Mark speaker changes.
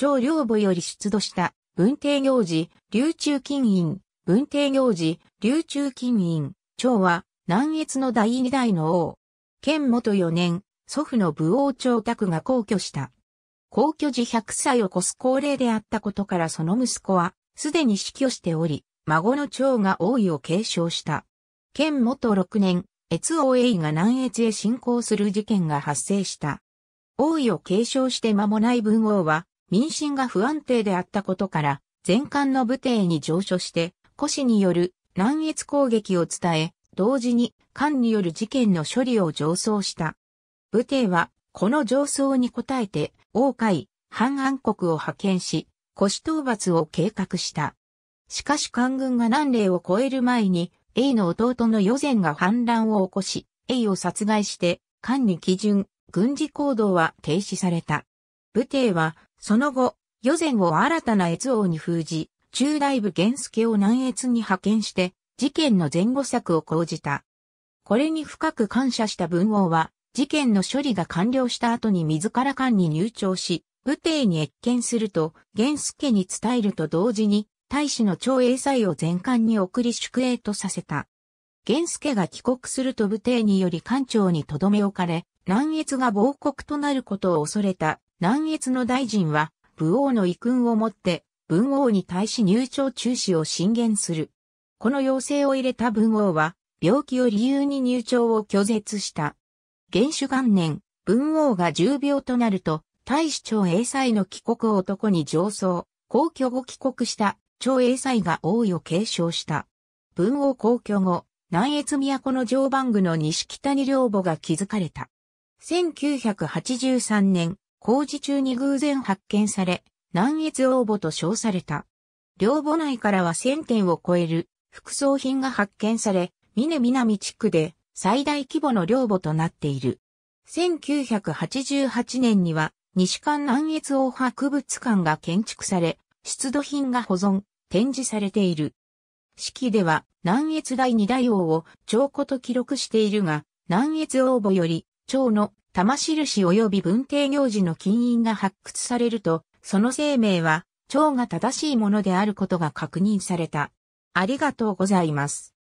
Speaker 1: 長領部より出土した、文帝行事、流中金印、文帝行事、流中金印、長は、南越の第二代の王。県元四年、祖父の武王長宅が皇居した。皇居時100歳を超す高齢であったことからその息子は、すでに死去しており、孫の長が王位を継承した。県元六年、越王英が南越へ進行する事件が発生した。王位を継承して間もない文王は、民心が不安定であったことから、前艦の武帝に上書して、古史による南越攻撃を伝え、同時に艦による事件の処理を上奏した。武帝は、この上奏に応えて、王海、反安国を派遣し、古史討伐を計画した。しかし官軍が南霊を超える前に、英の弟の与前が反乱を起こし、英を殺害して、艦に基準、軍事行動は停止された。武帝は、その後、与前を新たな越王に封じ、中大部玄助を南越に派遣して、事件の前後策を講じた。これに深く感謝した文王は、事件の処理が完了した後に自ら官に入庁し、武帝に越見すると、玄助に伝えると同時に、大使の長英祭を全館に送り宿営とさせた。玄助が帰国すると武帝により官庁に留め置かれ、南越が亡国となることを恐れた南越の大臣は、武王の遺訓をもって、文王に対し入朝中止を進言する。この要請を入れた文王は、病気を理由に入朝を拒絶した。元首元年、文王が重病となると、大使長英才の帰国を男に上奏、皇居後帰国した長英才が王位を継承した。文王皇居後、南越都の常番具の西北に領母が築かれた。1983年、工事中に偶然発見され、南越応募と称された。両母内からは1000点を超える副葬品が発見され、峰南地区で最大規模の両母となっている。1988年には西館南越王博物館が建築され、出土品が保存、展示されている。式では南越第二大王を長子と記録しているが、南越王母より長の玉印及び文帝行事の金印が発掘されると、その生命は、蝶が正しいものであることが確認された。ありがとうございます。